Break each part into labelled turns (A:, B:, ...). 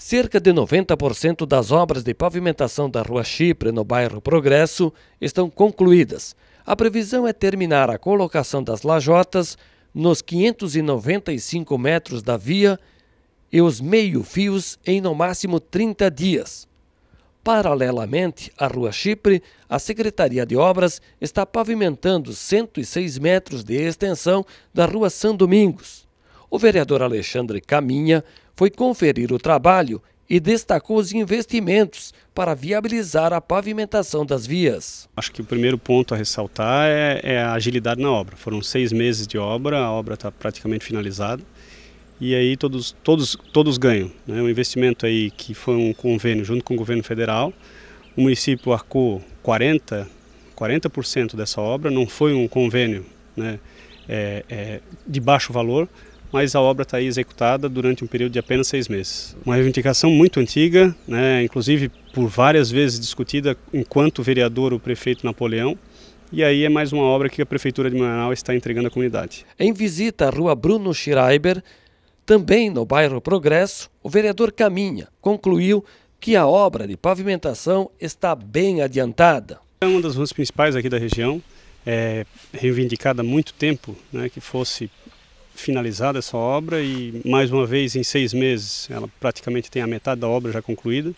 A: Cerca de 90% das obras de pavimentação da Rua Chipre, no bairro Progresso, estão concluídas. A previsão é terminar a colocação das lajotas nos 595 metros da via e os meio-fios em no máximo 30 dias. Paralelamente à Rua Chipre, a Secretaria de Obras está pavimentando 106 metros de extensão da Rua São Domingos o vereador Alexandre Caminha foi conferir o trabalho e destacou os investimentos para viabilizar a pavimentação das vias.
B: Acho que o primeiro ponto a ressaltar é, é a agilidade na obra. Foram seis meses de obra, a obra está praticamente finalizada e aí todos, todos, todos ganham. Né? Um investimento aí que foi um convênio junto com o governo federal, o município arcou 40%, 40 dessa obra, não foi um convênio né, é, é, de baixo valor, mas a obra está aí executada durante um período de apenas seis meses. Uma reivindicação muito antiga, né, inclusive por várias vezes discutida enquanto vereador o prefeito Napoleão, e aí é mais uma obra que a Prefeitura de Manaus está entregando à comunidade. Em
A: visita à rua Bruno Schreiber, também no bairro Progresso, o vereador Caminha concluiu que a obra de pavimentação está bem adiantada. É uma das ruas principais aqui da região, é reivindicada há muito tempo né, que fosse
B: finalizada essa obra e mais uma vez em seis meses ela praticamente tem a metade da obra já concluída.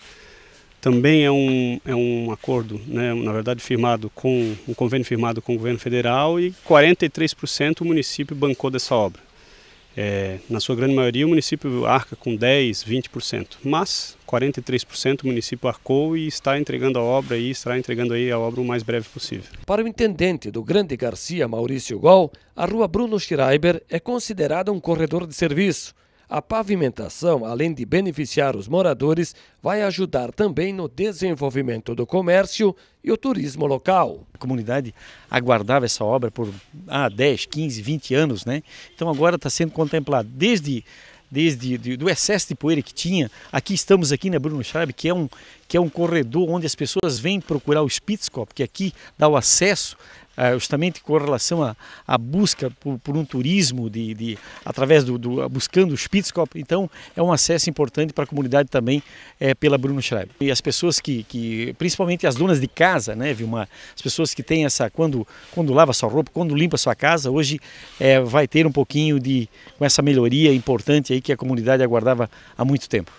B: Também é um, é um acordo, né, na verdade, firmado com um convênio firmado com o governo federal e 43% o município bancou dessa obra. É, na sua grande maioria, o município arca com 10%, 20%, mas 43% o município arcou e está entregando a obra e estará entregando aí a obra o mais
A: breve possível. Para o intendente do Grande Garcia, Maurício Gol, a rua Bruno Schreiber é considerada um corredor de serviço, a pavimentação, além de beneficiar os moradores, vai ajudar também no desenvolvimento do comércio e o turismo local. A comunidade aguardava essa obra por ah, 10, 15, 20 anos, né?
C: Então agora está sendo contemplado desde desde de, do excesso de poeira que tinha. Aqui estamos aqui na né, Bruno Schraub, que é um que é um corredor onde as pessoas vêm procurar o Spitzkop, que aqui dá o acesso é, justamente com relação à busca por, por, um turismo de, de através do, do, buscando o Spitzkop. Então é um acesso importante para a comunidade também é, pela Bruno Schreiber. E as pessoas que, que, principalmente as donas de casa, né, uma As pessoas que têm essa quando quando lava sua roupa, quando limpa sua casa, hoje é, vai ter um pouquinho de com essa melhoria importante aí que a comunidade aguardava há muito tempo.